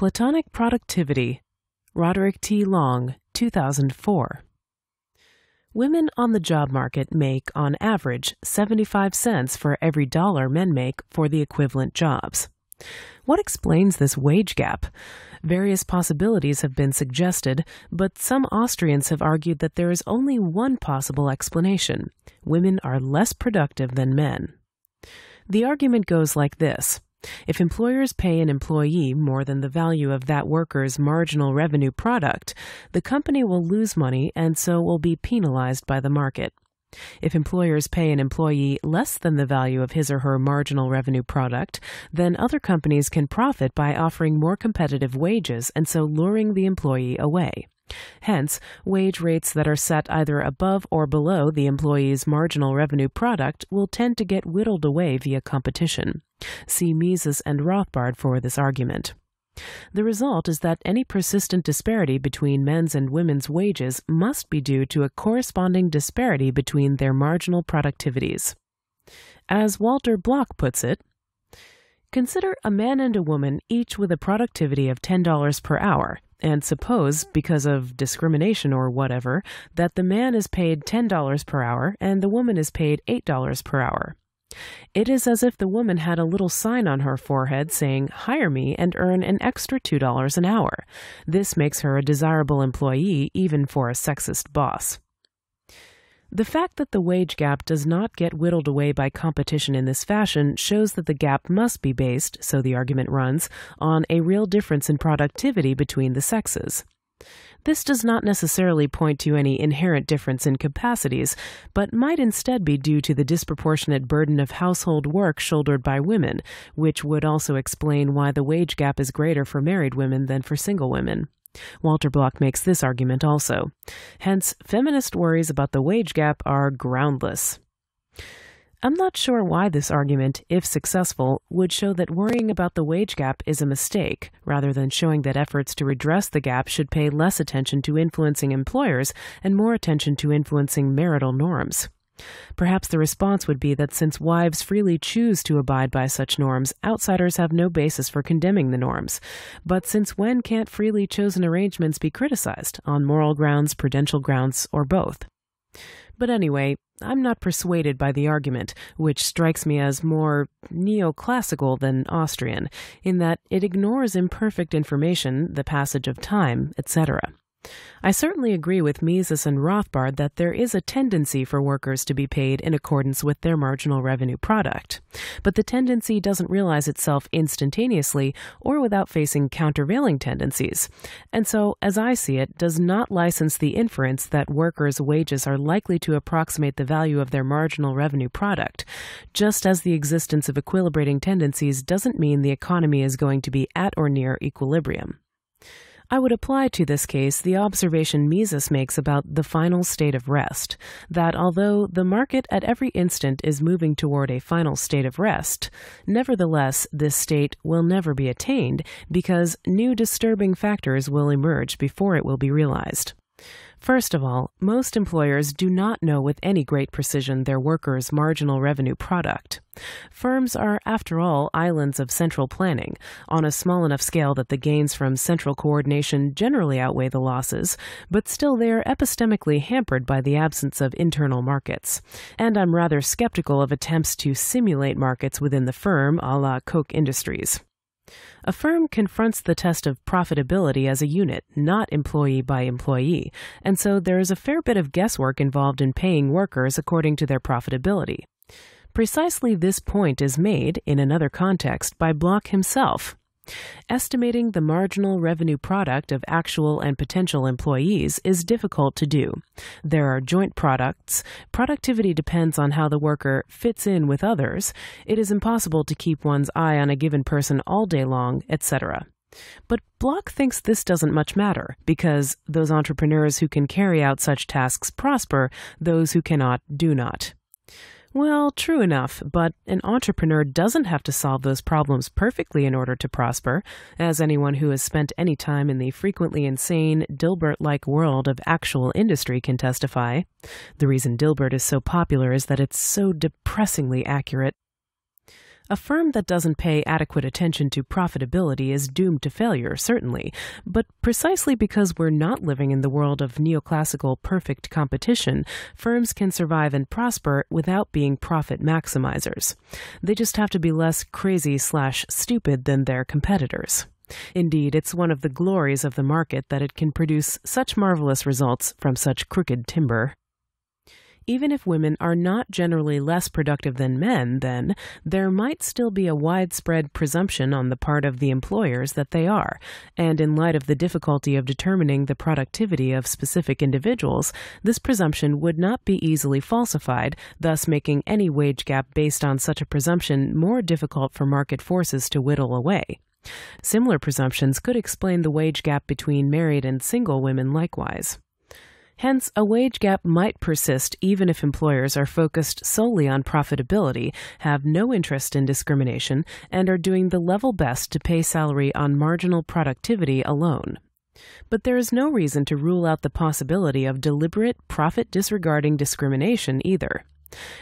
Platonic Productivity, Roderick T. Long, 2004. Women on the job market make, on average, 75 cents for every dollar men make for the equivalent jobs. What explains this wage gap? Various possibilities have been suggested, but some Austrians have argued that there is only one possible explanation women are less productive than men. The argument goes like this. If employers pay an employee more than the value of that worker's marginal revenue product, the company will lose money and so will be penalized by the market. If employers pay an employee less than the value of his or her marginal revenue product, then other companies can profit by offering more competitive wages and so luring the employee away. Hence, wage rates that are set either above or below the employee's marginal revenue product will tend to get whittled away via competition. See Mises and Rothbard for this argument. The result is that any persistent disparity between men's and women's wages must be due to a corresponding disparity between their marginal productivities. As Walter Block puts it, Consider a man and a woman each with a productivity of $10 per hour, and suppose, because of discrimination or whatever, that the man is paid $10 per hour and the woman is paid $8 per hour. It is as if the woman had a little sign on her forehead saying, Hire me and earn an extra $2 an hour. This makes her a desirable employee, even for a sexist boss. The fact that the wage gap does not get whittled away by competition in this fashion shows that the gap must be based, so the argument runs, on a real difference in productivity between the sexes. This does not necessarily point to any inherent difference in capacities, but might instead be due to the disproportionate burden of household work shouldered by women, which would also explain why the wage gap is greater for married women than for single women. Walter Block makes this argument also. Hence, feminist worries about the wage gap are groundless. I'm not sure why this argument, if successful, would show that worrying about the wage gap is a mistake, rather than showing that efforts to redress the gap should pay less attention to influencing employers and more attention to influencing marital norms. Perhaps the response would be that since wives freely choose to abide by such norms, outsiders have no basis for condemning the norms. But since when can't freely chosen arrangements be criticized, on moral grounds, prudential grounds, or both? But anyway, I'm not persuaded by the argument, which strikes me as more neoclassical than Austrian, in that it ignores imperfect information, the passage of time, etc. I certainly agree with Mises and Rothbard that there is a tendency for workers to be paid in accordance with their marginal revenue product, but the tendency doesn't realize itself instantaneously or without facing countervailing tendencies, and so, as I see it, does not license the inference that workers' wages are likely to approximate the value of their marginal revenue product, just as the existence of equilibrating tendencies doesn't mean the economy is going to be at or near equilibrium. I would apply to this case the observation Mises makes about the final state of rest, that although the market at every instant is moving toward a final state of rest, nevertheless this state will never be attained because new disturbing factors will emerge before it will be realized. First of all, most employers do not know with any great precision their workers' marginal revenue product. Firms are, after all, islands of central planning, on a small enough scale that the gains from central coordination generally outweigh the losses, but still they are epistemically hampered by the absence of internal markets. And I'm rather skeptical of attempts to simulate markets within the firm a la Koch Industries. A firm confronts the test of profitability as a unit, not employee by employee, and so there is a fair bit of guesswork involved in paying workers according to their profitability. Precisely this point is made, in another context, by Block himself Estimating the marginal revenue product of actual and potential employees is difficult to do. There are joint products. Productivity depends on how the worker fits in with others. It is impossible to keep one's eye on a given person all day long, etc. But Block thinks this doesn't much matter because those entrepreneurs who can carry out such tasks prosper, those who cannot do not. Well, true enough, but an entrepreneur doesn't have to solve those problems perfectly in order to prosper, as anyone who has spent any time in the frequently insane, Dilbert like world of actual industry can testify. The reason Dilbert is so popular is that it's so depressingly accurate. A firm that doesn't pay adequate attention to profitability is doomed to failure, certainly, but precisely because we're not living in the world of neoclassical perfect competition, firms can survive and prosper without being profit maximizers. They just have to be less crazy slash stupid than their competitors. Indeed, it's one of the glories of the market that it can produce such marvelous results from such crooked timber. Even if women are not generally less productive than men, then, there might still be a widespread presumption on the part of the employers that they are, and in light of the difficulty of determining the productivity of specific individuals, this presumption would not be easily falsified, thus making any wage gap based on such a presumption more difficult for market forces to whittle away. Similar presumptions could explain the wage gap between married and single women likewise. Hence, a wage gap might persist even if employers are focused solely on profitability, have no interest in discrimination, and are doing the level best to pay salary on marginal productivity alone. But there is no reason to rule out the possibility of deliberate, profit disregarding discrimination either.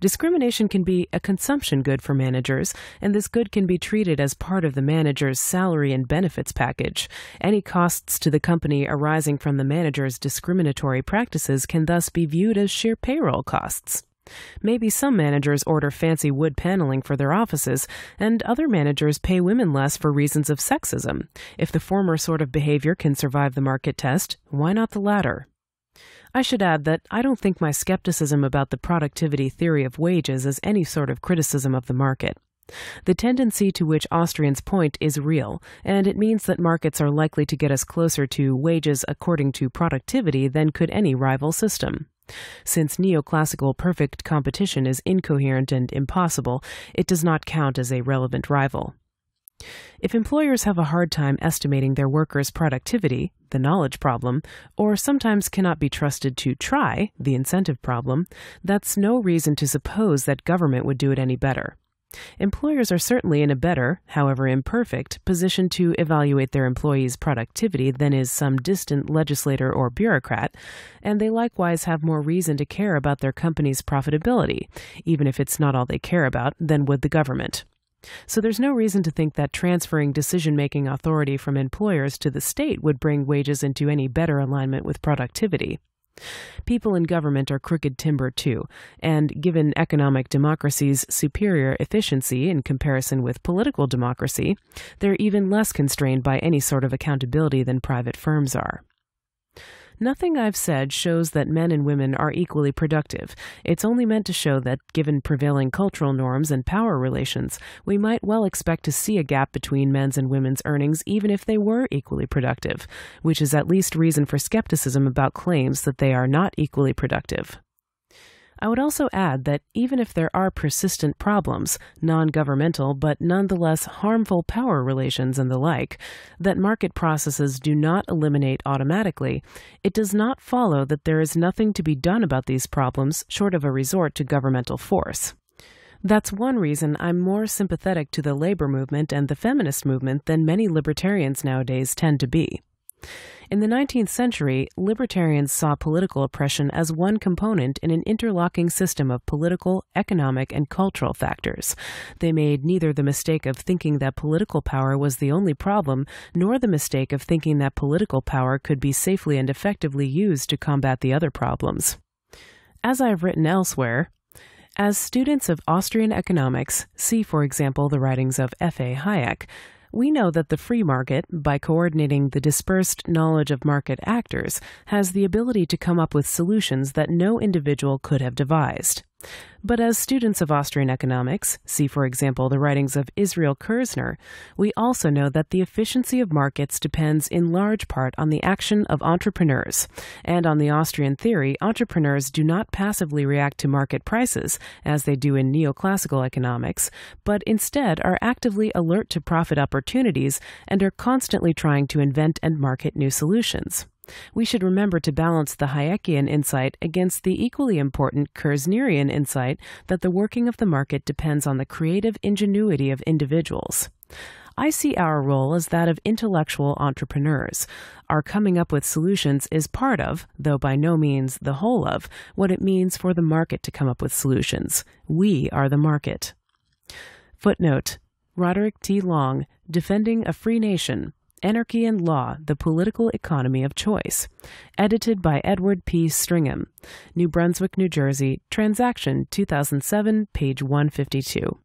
Discrimination can be a consumption good for managers, and this good can be treated as part of the manager's salary and benefits package. Any costs to the company arising from the manager's discriminatory practices can thus be viewed as sheer payroll costs. Maybe some managers order fancy wood paneling for their offices, and other managers pay women less for reasons of sexism. If the former sort of behavior can survive the market test, why not the latter? I should add that I don't think my skepticism about the productivity theory of wages is any sort of criticism of the market. The tendency to which Austrians point is real, and it means that markets are likely to get us closer to wages according to productivity than could any rival system. Since neoclassical perfect competition is incoherent and impossible, it does not count as a relevant rival. If employers have a hard time estimating their workers' productivity, the knowledge problem, or sometimes cannot be trusted to try the incentive problem, that's no reason to suppose that government would do it any better. Employers are certainly in a better, however imperfect, position to evaluate their employees' productivity than is some distant legislator or bureaucrat, and they likewise have more reason to care about their company's profitability, even if it's not all they care about, than would the government. So there's no reason to think that transferring decision making authority from employers to the state would bring wages into any better alignment with productivity. People in government are crooked timber too, and given economic democracy's superior efficiency in comparison with political democracy, they're even less constrained by any sort of accountability than private firms are. Nothing I've said shows that men and women are equally productive. It's only meant to show that, given prevailing cultural norms and power relations, we might well expect to see a gap between men's and women's earnings even if they were equally productive, which is at least reason for skepticism about claims that they are not equally productive. I would also add that even if there are persistent problems, non governmental but nonetheless harmful power relations and the like, that market processes do not eliminate automatically, it does not follow that there is nothing to be done about these problems short of a resort to governmental force. That's one reason I'm more sympathetic to the labor movement and the feminist movement than many libertarians nowadays tend to be. In the 19th century, libertarians saw political oppression as one component in an interlocking system of political, economic, and cultural factors. They made neither the mistake of thinking that political power was the only problem, nor the mistake of thinking that political power could be safely and effectively used to combat the other problems. As I have written elsewhere, as students of Austrian economics, see, for example, the writings of F.A. Hayek, we know that the free market, by coordinating the dispersed knowledge of market actors, has the ability to come up with solutions that no individual could have devised. But as students of Austrian economics, see for example the writings of Israel Kirzner, we also know that the efficiency of markets depends in large part on the action of entrepreneurs. And on the Austrian theory, entrepreneurs do not passively react to market prices, as they do in neoclassical economics, but instead are actively alert to profit opportunities and are constantly trying to invent and market new solutions. We should remember to balance the Hayekian insight against the equally important Kurznearian insight that the working of the market depends on the creative ingenuity of individuals. I see our role as that of intellectual entrepreneurs. Our coming up with solutions is part of, though by no means the whole of, what it means for the market to come up with solutions. We are the market. Footnote Roderick T. Long, Defending a Free Nation, Anarchy and Law The Political Economy of Choice, edited by Edward P. Stringham, New Brunswick, New Jersey, Transaction 2007, page 152.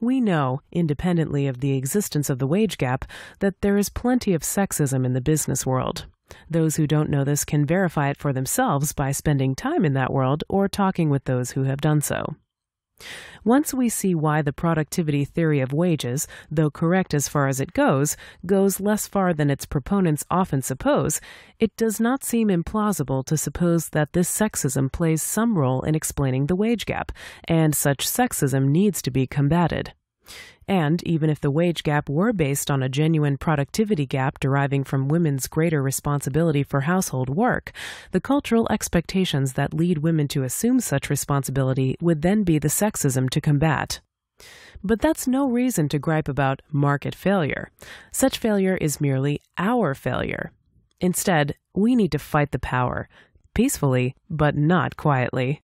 We know, independently of the existence of the wage gap, that there is plenty of sexism in the business world. Those who don't know this can verify it for themselves by spending time in that world or talking with those who have done so. Once we see why the productivity theory of wages, though correct as far as it goes, goes less far than its proponents often suppose, it does not seem implausible to suppose that this sexism plays some role in explaining the wage gap, and such sexism needs to be combated. And even if the wage gap were based on a genuine productivity gap deriving from women's greater responsibility for household work, the cultural expectations that lead women to assume such responsibility would then be the sexism to combat. But that's no reason to gripe about market failure. Such failure is merely our failure. Instead, we need to fight the power, peacefully, but not quietly.